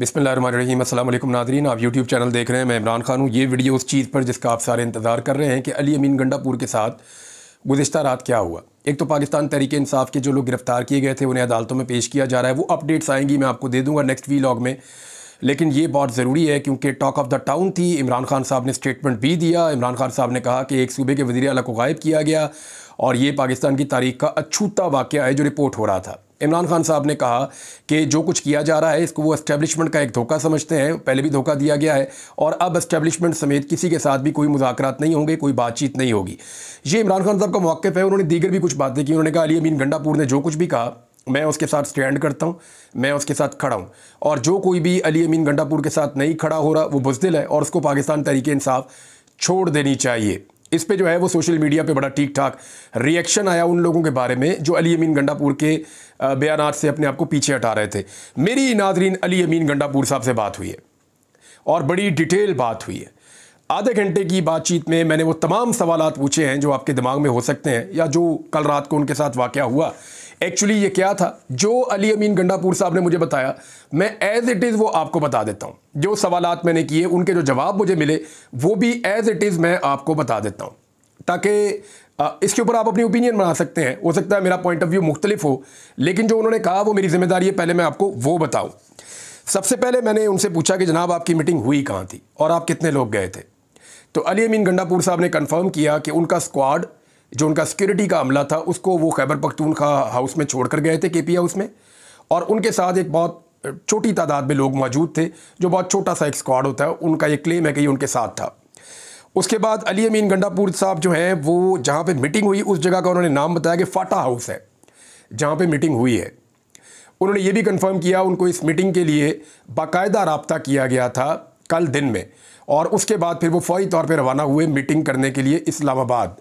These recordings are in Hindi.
बिसमीम नाजरीन आप यूट्यूब चैनल देख रहे हैं मैं इमरान खान हूँ ये वीडियो उस चीज़ पर जिसका आप सारे इंतज़ार कर रहे हैं कि अली अमीन गंडापुर के साथ गुजशत रात क्या हुआ एक तो पाकिस्तान तरीके इंसाफ के जो लोग गिरफ्तार किए गए थे उन्हें अदालतों में पेश किया जा रहा है वो अपडेट्स आएंगी मैं आपको दे दूँगा नेक्स्ट लॉग में लेकिन ये बहुत ज़रूरी है क्योंकि टॉक ऑफ द टाउन थी इमरान खान साहब ने स्टेटमेंट भी दिया इमरान खान साहब ने कहा कि एक सूबे के वजी अला को गायब किया गया और ये पाकिस्तान की तारीख का अछूता वाक़ है जो रिपोर्ट हो रहा था इमरान खान साहब ने कहा कि जो कुछ किया जा रहा है इसको वो इस्टेब्लिशमेंट का एक धोखा समझते हैं पहले भी धोखा दिया गया है और अब एस्टेब्लिशमेंट समेत किसी के साथ भी कोई मुजाकर नहीं होंगे कोई बातचीत नहीं होगी ये इमरान खान साहब का मौक़ है उन्होंने दीगर भी कुछ बातें की उन्होंने कहा अली अमीन गंडापुर ने जो कुछ भी कहा मैं उसके साथ स्टैंड करता हूँ मैं उसके साथ खड़ा हूँ और जो कोई भी अली अमीन गंडापुर के साथ नहीं खड़ा हो रहा वो बुजदिल है और उसको पाकिस्तान तरीके इंसाफ छोड़ देनी चाहिए इस पे जो है वो सोशल मीडिया पे बड़ा ठीक ठाक रिएक्शन आया उन लोगों के बारे में जो अली अमीन गंडापुर के बयान से अपने आप को पीछे हटा रहे थे मेरी नाजरीन अली अमीन गंडापुर साहब से बात हुई है और बड़ी डिटेल बात हुई है आधे घंटे की बातचीत में मैंने वो तमाम सवाल पूछे हैं जो आपके दिमाग में हो सकते हैं या जो कल रात को उनके साथ वाक़ हुआ एक्चुअली ये क्या था जो अली अमीन गंडापुर साहब ने मुझे बताया मैं एज इट इज़ वो आपको बता देता हूँ जो सवालत मैंने किए उनके जो जवाब मुझे मिले वो भी एज इट इज़ मैं आपको बता देता हूँ ताकि इसके ऊपर आप अपनी ओपिनियन बना सकते हैं हो सकता है मेरा पॉइंट ऑफ व्यू मुख्तलिफ हो लेकिन जो उन्होंने कहा वो मेरी जिम्मेदारी है पहले मैं आपको वो बताऊँ सबसे पहले मैंने उनसे पूछा कि जनाब आपकी मीटिंग हुई कहाँ थी और आप कितने लोग गए थे तो अली अमीन गंडापुर साहब ने कन्फर्म किया कि उनका स्क्वाड जो उनका सिक्योरिटी का अमला था उसको वो खैबर पख्तूनखा हाउस में छोड़ कर गए थे के पी हाउस में और उनके साथ एक बहुत छोटी तादाद में लोग मौजूद थे जो बहुत छोटा सा एक स्क्वाड होता है उनका ये क्लेम है कि ये उनके साथ था उसके बाद अली अमीन गंडापुर साहब जो हैं वो जहाँ पर मीटिंग हुई उस जगह का उन्होंने नाम बताया कि फाटा हाउस है जहाँ पर मीटिंग हुई है उन्होंने ये भी कन्फर्म किया उनको इस मीटिंग के लिए बाकायदा रबता किया गया था कल दिन में और उसके बाद फिर वो फौरी तौर पर रवाना हुए मीटिंग करने के लिए इस्लामाबाद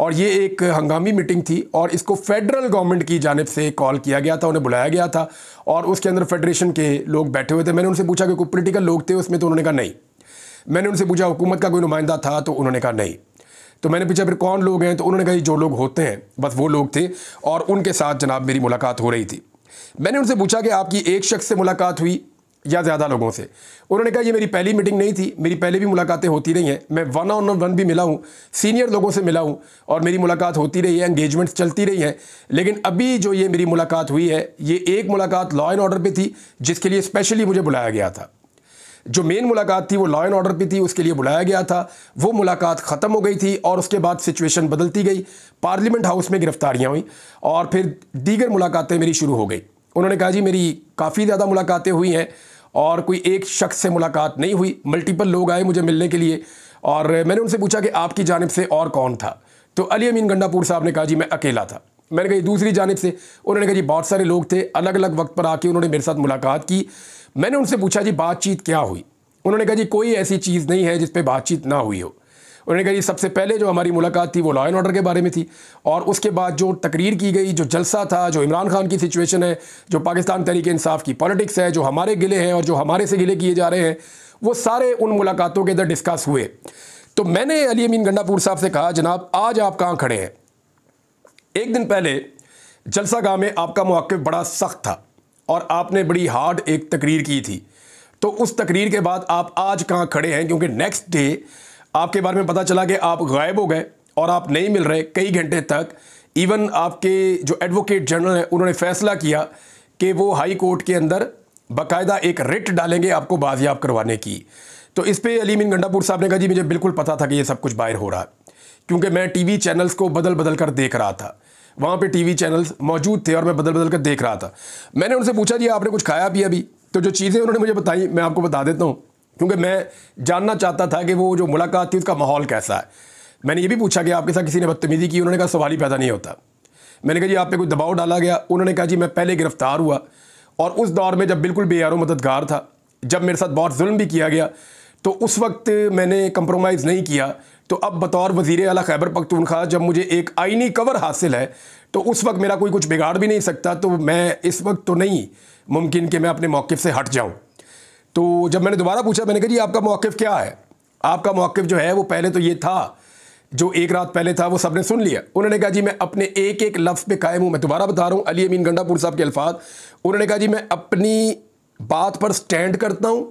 और ये एक हंगामी मीटिंग थी और इसको फेडरल गवर्नमेंट की जानब से कॉल किया गया था उन्हें बुलाया गया था और उसके अंदर फेडरेशन के लोग बैठे हुए थे मैंने उनसे पूछा कि कोई पोलिटिकल लोग थे उसमें तो उन्होंने कहा नहीं मैंने उनसे पूछा हुकूमत का कोई नुमाइंदा था तो उन्होंने कहा नहीं तो मैंने पूछा फिर कौन लोग हैं तो उन्होंने कहा जो लोग होते हैं बस वो लोग थे और उनके साथ जनाब मेरी मुलाकात हो रही थी मैंने उनसे पूछा कि आपकी एक शख्स से मुलाकात हुई या ज़्यादा लोगों से उन्होंने कहा ये मेरी पहली मीटिंग नहीं थी मेरी पहले भी मुलाकातें होती रही हैं मैं वन ऑन वन भी मिला हूँ सीनियर लोगों से मिला हूँ और मेरी मुलाकात होती रही है एंगेजमेंट्स चलती रही हैं लेकिन अभी जो ये मेरी मुलाकात हुई है ये एक मुलाकात लॉ एंड ऑर्डर पर थी जिसके लिए स्पेशली मुझे बुलाया गया था जो मेन मुलाकात थी वो लॉ एंड ऑर्डर पर थी उसके लिए बुलाया गया था वो मुलाकात ख़त्म हो गई थी और उसके बाद सिचुएशन बदलती गई पार्लियामेंट हाउस में गिरफ्तारियाँ हुई और फिर दीगर मुलाकातें मेरी शुरू हो गई उन्होंने कहा जी मेरी काफ़ी ज़्यादा मुलाकातें हुई हैं और कोई एक शख्स से मुलाकात नहीं हुई मल्टीपल लोग आए मुझे मिलने के लिए और मैंने उनसे पूछा कि आपकी जानब से और कौन था तो अली अमीन गंडापुर साहब ने कहा जी मैं अकेला था मैंने कहा दूसरी जानब से उन्होंने कहा जी बहुत सारे लोग थे अलग अलग वक्त पर आके उन्होंने मेरे साथ मुलाकात की मैंने उनसे पूछा जी बातचीत क्या हुई उन्होंने कहा जी कोई ऐसी चीज़ नहीं है जिस पर बातचीत ना हुई हो उन्होंने कहा सबसे पहले जो हमारी मुलाकात थी वो लॉ एंड ऑर्डर के बारे में थी और उसके बाद जो तकरीर की गई जो जलसा था जो इमरान खान की सिचुएशन है जो पाकिस्तान तहरीक इंसाफ की पॉलिटिक्स है जो हमारे गिले हैं और जो हमारे से गिले किए जा रहे हैं वो सारे उन मुलाकातों के अंदर डिस्कस हुए तो मैंने अली अमीन गंडापुर साहब से कहा जनाब आज आप कहाँ खड़े हैं एक दिन पहले जलसा गाँव में आपका मौक़ बड़ा सख्त था और आपने बड़ी हार्ड एक तकरीर की थी तो उस तकरीर के बाद आप आज कहाँ खड़े हैं क्योंकि नेक्स्ट डे आपके बारे में पता चला कि आप गायब हो गए और आप नहीं मिल रहे कई घंटे तक इवन आपके जो एडवोकेट जनरल हैं उन्होंने फैसला किया कि वो हाई कोर्ट के अंदर बाकायदा एक रिट डालेंगे आपको बाजियाब करवाने की तो इस पर अलीमिन गंडापुर साहब ने कहा जी मुझे बिल्कुल पता था कि ये सब कुछ बाहर हो रहा है क्योंकि मैं टीवी चैनल्स को बदल बदल कर देख रहा था वहाँ पे टीवी चैनल्स मौजूद थे और मैं बदल बदल कर देख रहा था मैंने उनसे पूछा जी आपने कुछ खाया भी अभी तो जो चीज़ें उन्होंने मुझे बताई मैं आपको बता देता हूँ क्योंकि मैं जानना चाहता था कि वो जो मुलाकात थी उसका माहौल कैसा है मैंने ये भी पूछा कि आपके साथ किसी ने बदतमीज़ी की उन्होंने कहा सवाल ही पैदा नहीं होता मैंने कहा जी आप पे कोई दबाव डाला गया उन्होंने कहा जी मैं पहले गिरफ़्तार हुआ और उस दौर में जब बिल्कुल बेयारो मददगार था जब मेरे साथ बहुत जुल्म भी किया गया तो उस वक्त मैंने कंप्रोमाइज़ नहीं किया तो अब बतौर वजीर अला खैबर पखतूनखा जब मुझे एक आइनी कवर हासिल है तो उस वक्त मेरा कोई कुछ बिगाड़ भी नहीं सकता तो मैं इस वक्त तो नहीं मुमकिन कि मैं अपने मौक़ से हट जाऊँ तो जब मैंने दोबारा पूछा मैंने कहा जी आपका मौक़ क्या है आपका मौक़ जो है वो पहले तो ये था जो एक रात पहले था वो सब ने सुन लिया उन्होंने कहा जी मैं अपने एक एक लफ्ज़ पे कायम हूँ मैं दोबारा बता रहा हूँ अली अमीन गंडापुर साहब के अल्फाज उन्होंने कहा जी मैं अपनी बात पर स्टैंड करता हूँ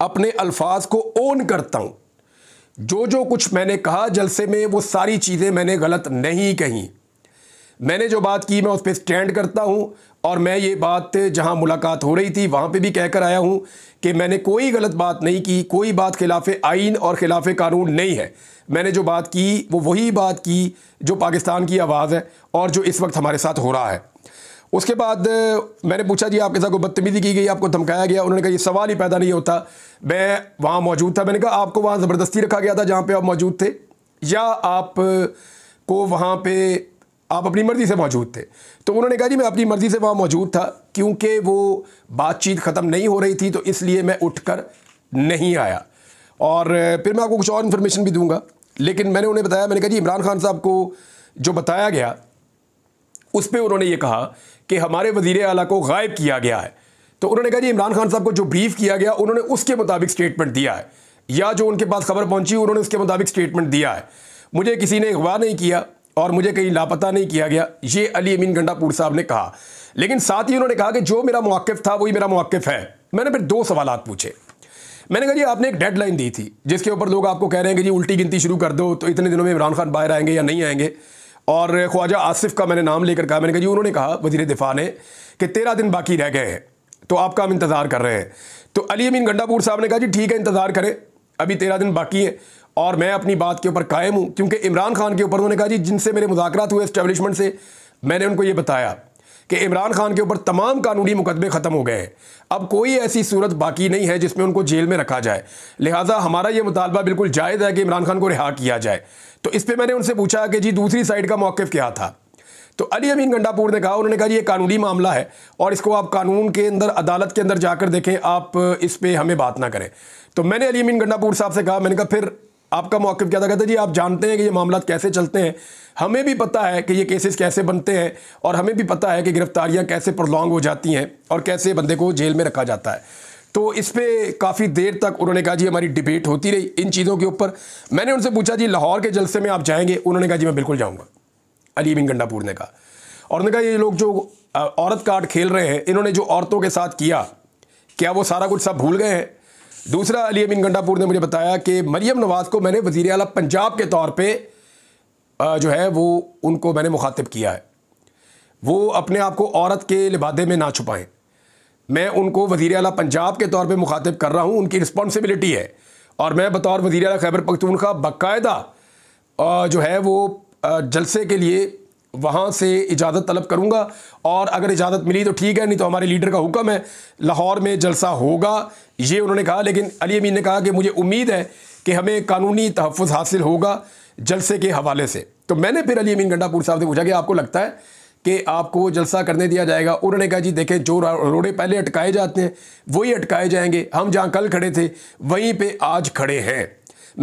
अपने अल्फाज को ओन करता हूँ जो जो कुछ मैंने कहा जलसे में वो सारी चीज़ें मैंने गलत नहीं कहीं मैंने जो बात की मैं उस पर स्टैंड करता हूँ और मैं ये बात जहाँ मुलाकात हो रही थी वहाँ पे भी कहकर आया हूँ कि मैंने कोई गलत बात नहीं की कोई बात खिलाफ आइन और खिलाफ कानून नहीं है मैंने जो बात की वो वही बात की जो पाकिस्तान की आवाज़ है और जो इस वक्त हमारे साथ हो रहा है उसके बाद मैंने पूछा जी आपके साथ को बदतमीज़ी की गई आपको धमकाया गया उन्होंने कहा ये सवाल ही पैदा नहीं होता मैं वहाँ मौजूद था मैंने कहा आपको वहाँ ज़बरदस्ती रखा गया था जहाँ पर आप मौजूद थे या आप को वहाँ पे आप अपनी मर्ज़ी से मौजूद थे तो उन्होंने कहा जी मैं अपनी मर्ज़ी से वहाँ मौजूद था क्योंकि वो बातचीत ख़त्म नहीं हो रही थी तो इसलिए मैं उठकर नहीं आया और फिर मैं आपको कुछ और इन्फॉर्मेशन भी दूंगा लेकिन मैंने उन्हें बताया मैंने कहा जी इमरान खान साहब को जो बताया गया उस पर उन्होंने ये कहा कि हमारे वजीर अला को गायब किया गया है तो उन्होंने कहा जी इमरान खान साहब को जो ब्रीफ़ किया गया उन्होंने उसके मुताबिक स्टेटमेंट दिया है या जो उनके पास खबर पहुंची उन्होंने उसके मुताबिक स्टेटमेंट दिया है मुझे किसी ने अगवा नहीं किया और मुझे कहीं लापता नहीं किया गया ये अली अमीन गंडापुर साहब ने कहा लेकिन साथ ही उन्होंने कहा कि जो मेरा मौक़ था वही मेरा मौक़ है मैंने फिर दो सवाल पूछे मैंने कहा जी आपने एक डेडलाइन दी थी जिसके ऊपर लोग आपको कह रहे हैं कि जी उल्टी गिनती शुरू कर दो तो इतने दिनों में इमरान खान बाहर आएंगे या नहीं आएंगे और ख्वाजा आसिफ का मैंने नाम लेकर कहा मैंने कहा जी उन्होंने कहा वजीर दिफा ने कि तेरह दिन बाकी रह गए हैं तो आपका हम इंतज़ार कर रहे हैं तो अली अमीन गंडापुर साहब ने कहा जी ठीक है इंतज़ार करें अभी तेरह दिन बाकी है और मैं अपनी बात के ऊपर कायम हूँ क्योंकि इमरान खान के ऊपर उन्होंने कहा जी जिनसे मेरे मुजाकर हुए इस्टेबलिशमेंट से मैंने उनको ये बताया कि इमरान खान के ऊपर तमाम कानूनी मुकदमे ख़त्म हो गए हैं अब कोई ऐसी सूरत बाकी नहीं है जिसमें उनको जेल में रखा जाए लिहाजा हमारा ये मुतालबा बिल्कुल जायज़ है कि इमरान खान को रिहा किया जाए तो इस पर मैंने उनसे पूछा कि जी दूसरी साइड का मौक़ क्या था तो अली अमीन गंडापुर ने कहा उन्होंने कहा ये कानूनी मामला है और इसको आप कानून के अंदर अदालत के अंदर जाकर देखें आप इस पर हमें बात ना करें तो मैंने अली अमीन गंडापुर साहब से कहा मैंने कहा फिर आपका मौक़ क्या था कहते जी आप जानते हैं कि ये मामला कैसे चलते हैं हमें भी पता है कि ये केसेस कैसे बनते हैं और हमें भी पता है कि गिरफ्तारियाँ कैसे प्रलॉन्ग हो जाती हैं और कैसे बंदे को जेल में रखा जाता है तो इस पर काफ़ी देर तक उन्होंने कहा जी हमारी डिबेट होती रही इन चीज़ों के ऊपर मैंने उनसे पूछा जी लाहौर के जलसे में आप जाएंगे उन्होंने कहा जी मैं बिल्कुल जाऊँगा अली बिन गंडापुर ने कहा और उन्होंने कहा ये लोग जो औरत कार्ड खेल रहे हैं इन्होंने जो औरतों के साथ किया क्या वो सारा कुछ सब भूल गए हैं दूसरा अली अमीन गंडापुर ने मुझे बताया कि मरियम नवाज़ को मैंने वज़ी अला पंजाब के तौर पर जो है वो उनको मैंने मुखातिब किया है वो अपने आप को औरत के लिबादे में ना छुपाएं मैं उनको वजीर अला पंजाब के तौर पर मुखातिब कर रहा हूँ उनकी रिस्पॉन्सिबिलिटी है और मैं बतौर वज़ी अला खैबर पख्तूनखा बाकायदा जो है वो जलसे के लिए वहाँ से इजाज़त तलब करूँगा और अगर इजाज़त मिली तो ठीक है नहीं तो हमारे लीडर का हुक्म है लाहौर में जलसा होगा ये उन्होंने कहा लेकिन अली अमीन ने कहा कि मुझे उम्मीद है कि हमें कानूनी तहफ़ हासिल होगा जलसे के हवाले से तो मैंने फिर अली अमीन गंडापुर साहब से पूछा कि आपको लगता है कि आपको जलसा करने दिया जाएगा उन्होंने कहा जी देखें जो रोडे पहले अटकाए जाते हैं वही अटकाए जाएंगे हम जहाँ कल खड़े थे वहीं पर आज खड़े हैं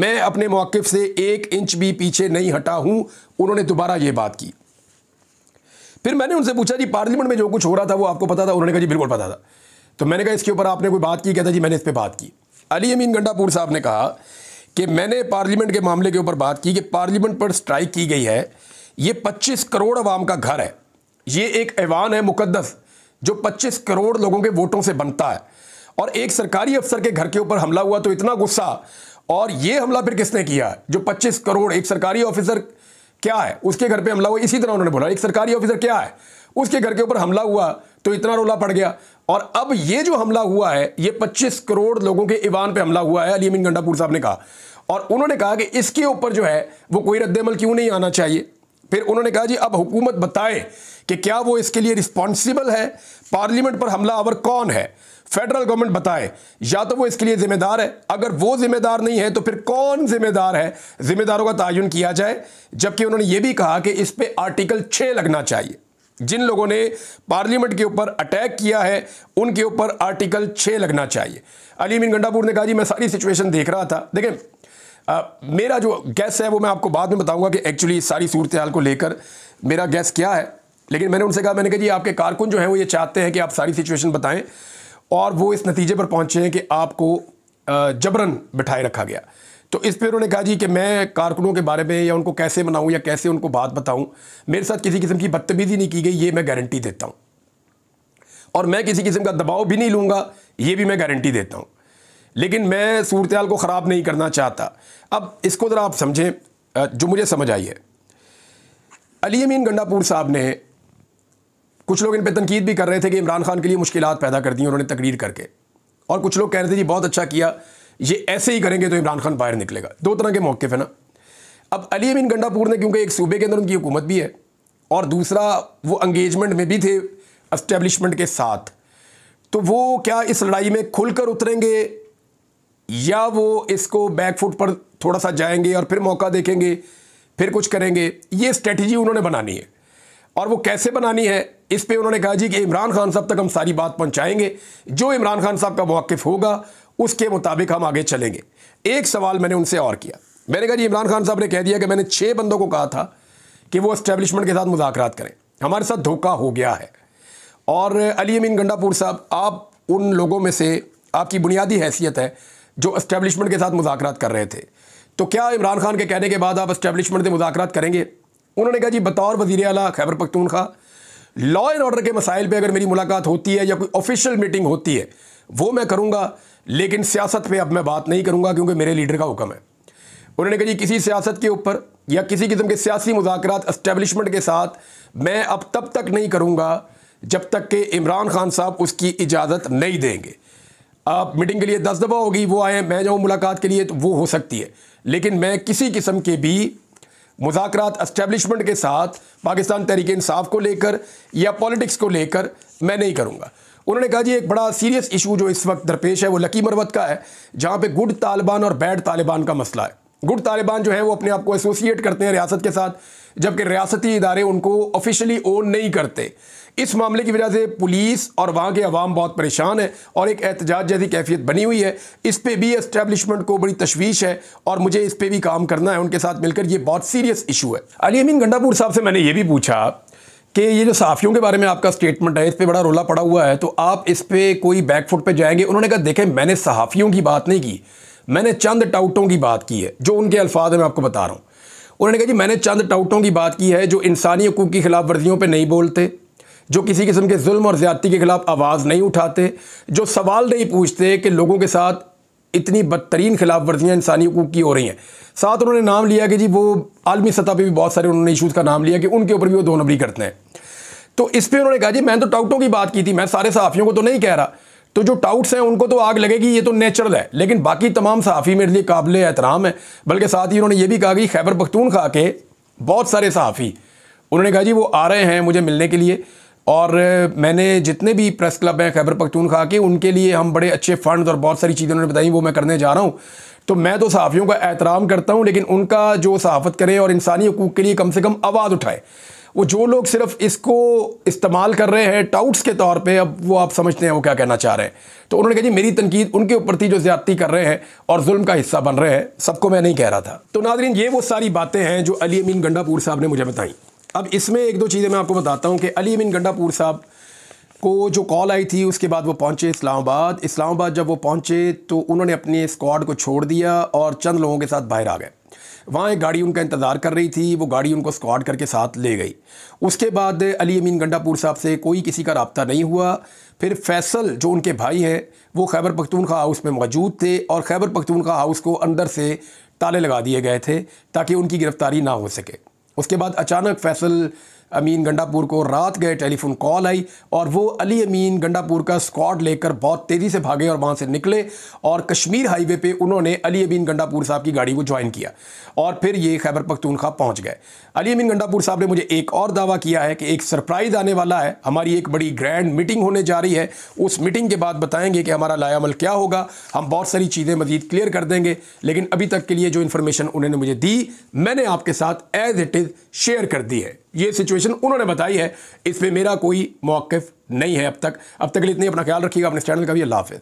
मैं अपने मौक़ से एक इंच भी पीछे नहीं हटा हूँ उन्होंने दोबारा ये बात की फिर मैंने उनसे पूछा जी पार्लियामेंट में जो कुछ हो रहा था वो आपको पता था उन्होंने कहा जी बिल्कुल पता था तो मैंने कहा इसके ऊपर आपने कोई बात की कहता जी मैंने इस पर बात की अली अमीन गंडापुर साहब ने कहा कि मैंने पार्लियामेंट के मामले के ऊपर बात की कि पार्लियामेंट पर स्ट्राइक की गई है ये 25 करोड़ अवाम का घर है ये एक ऐवान है मुकदस जो 25 करोड़ लोगों के वोटों से बनता है और एक सरकारी अफसर के घर के ऊपर हमला हुआ तो इतना गुस्सा और ये हमला फिर किसने किया जो 25 करोड़ एक सरकारी ऑफिसर क्या है उसके घर पे हमला हुआ इसी तरह उन्होंने बोला एक सरकारी ऑफिसर क्या है उसके घर के ऊपर हमला हुआ तो इतना रोला पड़ गया और अब ये जो हमला हुआ है ये 25 करोड़ लोगों के ईवान पे हमला हुआ है अलीमिन गंडापुर साहब ने कहा और उन्होंने कहा कि इसके ऊपर जो है वो कोई रद्दमल क्यों नहीं आना चाहिए फिर उन्होंने कहा जी अब हुकूमत बताए कि क्या वो इसके लिए रिस्पॉन्सिबल है पार्लियामेंट पर हमला आवर कौन है फेडरल गवर्नमेंट बताए या तो वो इसके लिए जिम्मेदार है अगर वो जिम्मेदार नहीं है तो फिर कौन जिम्मेदार है जिम्मेदारों का तयन किया जाए जबकि उन्होंने ये भी कहा कि इस पर आर्टिकल छः लगना चाहिए जिन लोगों ने पार्लियामेंट के ऊपर अटैक किया है उनके ऊपर आर्टिकल छः लगना चाहिए अली मीन गंडापुर ने कहा जी मैं सारी सिचुएशन देख रहा था देखें आ, मेरा जो गैस है वो मैं आपको बाद में बताऊंगा कि एक्चुअली सारी सूरत हाल को लेकर मेरा गैस क्या है लेकिन मैंने उनसे कहा मैंने कहा जी आपके कारकुन जो है वो ये चाहते हैं कि आप सारी सिचुएशन बताएं और वो इस नतीजे पर पहुंचे हैं कि आपको जबरन बिठाए रखा गया तो इस पर उन्होंने कहा जी कि मैं कारकुनों के बारे में या उनको कैसे मनाऊं या कैसे उनको बात बताऊं मेरे साथ किसी किस्म की बदतमीज़ी नहीं की गई ये मैं गारंटी देता हूं और मैं किसी किस्म का दबाव भी नहीं लूँगा ये भी मैं गारंटी देता हूँ लेकिन मैं सूरत को ख़राब नहीं करना चाहता अब इसको ज़रा आप समझें जो मुझे समझ आई है अली अमीन गंडापुर साहब ने कुछ लोग इन पर तनकीद भी कर रहे थे कि इमरान खान के लिए मुश्किल पैदा कर दी उन्होंने तकरीर करके और कुछ लोग कह रहे थे जी बहुत अच्छा किया ये ऐसे ही करेंगे तो इमरान खान बाहर निकलेगा दो तरह के मौके है ना अब अली अमीन गंडापुर ने क्योंकि एक सूबे के अंदर उनकी हुकूमत भी है और दूसरा वो अंगेजमेंट में भी थे इस्टेब्लिशमेंट के साथ तो वो क्या इस लड़ाई में खुलकर उतरेंगे या वो इसको बैकफुट पर थोड़ा सा जाएंगे और फिर मौका देखेंगे फिर कुछ करेंगे ये स्ट्रेटजी उन्होंने बनानी है और वो कैसे बनानी है इस पे उन्होंने कहा जी कि इमरान खान साहब तक हम सारी बात पहुंचाएंगे जो इमरान खान साहब का मौक़ होगा उसके मुताबिक हम आगे चलेंगे एक सवाल मैंने उनसे और किया मैंने कहा जी इमरान खान साहब ने कह दिया कि मैंने छः बंदों को कहा था कि वो इस्टेब्लिशमेंट के साथ मुजाकर करें हमारे साथ धोखा हो गया है और अली अमीन गंडापुर साहब आप उन लोगों में से आपकी बुनियादी हैसियत है जो इस्टेब्लिशमेंट के साथ मुजाकर कर रहे थे तो क्या इमरान खान के कहने के बाद आप इस्टेब्लिशमेंट से मुजाकर करेंगे उन्होंने कहा जी बतौर वजीर अला Khyber Pakhtunkhwa law and order के मसाइल पर अगर मेरी मुलाकात होती है या कोई ऑफिशियल मीटिंग होती है वो मैं करूँगा लेकिन सियासत पर अब मैं बात नहीं करूँगा क्योंकि मेरे लीडर का हुक्म है उन्होंने कहा जी किसी सियासत के ऊपर या किसी किस्म के सियासी मुजाकर इस्टेबलिशमेंट के साथ मैं अब तब तक नहीं करूँगा जब तक कि इमरान खान साहब उसकी इजाज़त नहीं देंगे आप मीटिंग के लिए दस दफ़ा होगी वो आए मैं जाऊँ मुलाकात के लिए तो वो हो सकती है लेकिन मैं किसी किस्म के भी मुजाकर इस्टेबलिशमेंट के साथ पाकिस्तान तहरीक इंसाफ को लेकर या पॉलिटिक्स को लेकर मैं नहीं करूँगा उन्होंने कहा जी एक बड़ा सीरियस इशू जो इस वक्त दरपेश है वो लकी मरवत का है जहाँ पे गुड तालिबान और बैड तालिबान का मसला है गुड तालिबान जो है वो अपने आप को एसोसिएट करते हैं रियासत के साथ जबकि रियासती इदारे उनको ऑफिशियली ओन नहीं करते इस मामले की वजह से पुलिस और वहाँ के अवाम बहुत परेशान है और एक एहतजाज जैसी कैफियत बनी हुई है इस पर भी इस्टेबलिशमेंट को बड़ी तशवीश है और मुझे इस पर भी काम करना है उनके साथ मिलकर ये बहुत सीरियस इशू है अली अमीन गंडापुर साहब से मैंने ये भी पूछा कि ये जो सहाफ़ियों के बारे में आपका स्टेटमेंट है इस पर बड़ा रोला पड़ा हुआ है तो आप इस पर कोई बैकफुट पर जाएंगे उन्होंने कहा देखें मैंने सहाफ़ियों की बात नहीं की मैंने चंद टाउटों की बात की है जो उनके अल्फाज मैं आपको बता रहा हूँ उन्होंने कहा जी मैंने चंद टाउटों की बात की है जो इंसानी हकूक़ की खिलाफ वर्जियों पर नहीं बोलते जो किसी किस्म के जुल्म और ज़्यादती के खिलाफ आवाज़ नहीं उठाते जो सवाल नहीं पूछते कि लोगों के साथ इतनी बदतरीन खिलाफ वर्जियाँ इंसानी हकूक़ की हो रही हैं साथ उन्होंने नाम लिया कि जी वो आलमी सतह पर भी बहुत सारे उन्होंने इशूज़ का नाम लिया कि उनके ऊपर भी वो दो नंबरी करते हैं तो इस पर उन्होंने कहा जी मैंने तो टाउटों की बात की थी मैं सारे सहाफ़ियों को तो नहीं कह रहा तो जो टाउट्स हैं उनको तो आग लगेगी ये तो नेचुरल है लेकिन बाकी तमाम सहाफ़ी मेरे लिए काबिल एहतराम है बल्कि साथ ही उन्होंने ये भी कहा कि खैबर पख्तून खा के बहुत सारे सहाफ़ी उन्होंने कहा जी वो आ रहे हैं मुझे मिलने के लिए और मैंने जितने भी प्रेस क्लब हैं खैबर खा के उनके लिए हम बड़े अच्छे फ़ंड और बहुत सारी चीज़ें उन्होंने बताई वो मैं करने जा रहा हूँ तो मैं तो सहाफ़ियों का एहतराम करता हूँ लेकिन उनका जो सहाफ़त करें और इंसानी हकूक़ के लिए कम से कम आवाज़ उठाए वो जो लोग सिर्फ इसको इस्तेमाल कर रहे हैं टाउट्स के तौर पे अब वो आप समझते हैं वो क्या कहना चाह रहे हैं तो उन्होंने कहा जी मेरी तनकीद उनके ऊपर थी जो ज्यादती कर रहे हैं और जुल्म का हिस्सा बन रहे हैं सबको मैं नहीं कह रहा था तो नादरीन ये वो सारी बातें हैं जो अली अमीन गंडापुर साहब ने मुझे बताई अब इसमें एक दो चीज़ें मैं आपको बताता हूँ कि अली बिन गंडापुर साहब को जो कॉल आई थी उसके बाद वो पहुँचे इस्लामाबाद इस्लामाबाद जब वो पहुँचे तो उन्होंने अपने स्क्वाड को छोड़ दिया और चंद लोगों के साथ बाहर आ गए वहाँ एक गाड़ी उनका इंतज़ार कर रही थी वो गाड़ी उनको स्क्वाड करके साथ ले गई उसके बाद अली अमीन गंडापुर साहब से कोई किसी का रबता नहीं हुआ फिर फैसल जो उनके भाई हैं वो खैबर पख्तूनखा हाउस में मौजूद थे और खैबर पख्तूनखा हाउस को अंदर से ताले लगा दिए गए थे ताकि उनकी गिरफ़्तारी ना हो सके उसके बाद अचानक फैसल अमीन गंडापुर को रात गए टेलीफोन कॉल आई और वो अली अमीन गंडापुर का स्क्वाड लेकर बहुत तेज़ी से भागे और वहाँ से निकले और कश्मीर हाईवे पे उन्होंने अली अमीन गंडापुर साहब की गाड़ी को ज्वाइन किया और फिर ये खैबर पख्तूनखा पहुँच गए अली अमीन गंडापुर साहब ने मुझे एक और दावा किया है कि एक सरप्राइज़ आने वाला है हमारी एक बड़ी ग्रैंड मीटिंग होने जा रही है उस मीटिंग के बाद बताएँगे कि हमारा लायामल क्या होगा हम बहुत सारी चीज़ें मजीद क्लियर कर देंगे लेकिन अभी तक के लिए जो इन्फॉर्मेशन उन्होंने मुझे दी मैंने आपके साथ एज इट इज़ शेयर कर दी है ये सिचुएशन उन्होंने बताई है इसमें मेरा कोई मौकफ नहीं है अब तक अब तक के लिए इतनी अपना ख्याल रखिएगा अपने चैनल का भी अल्लाह हाफिज़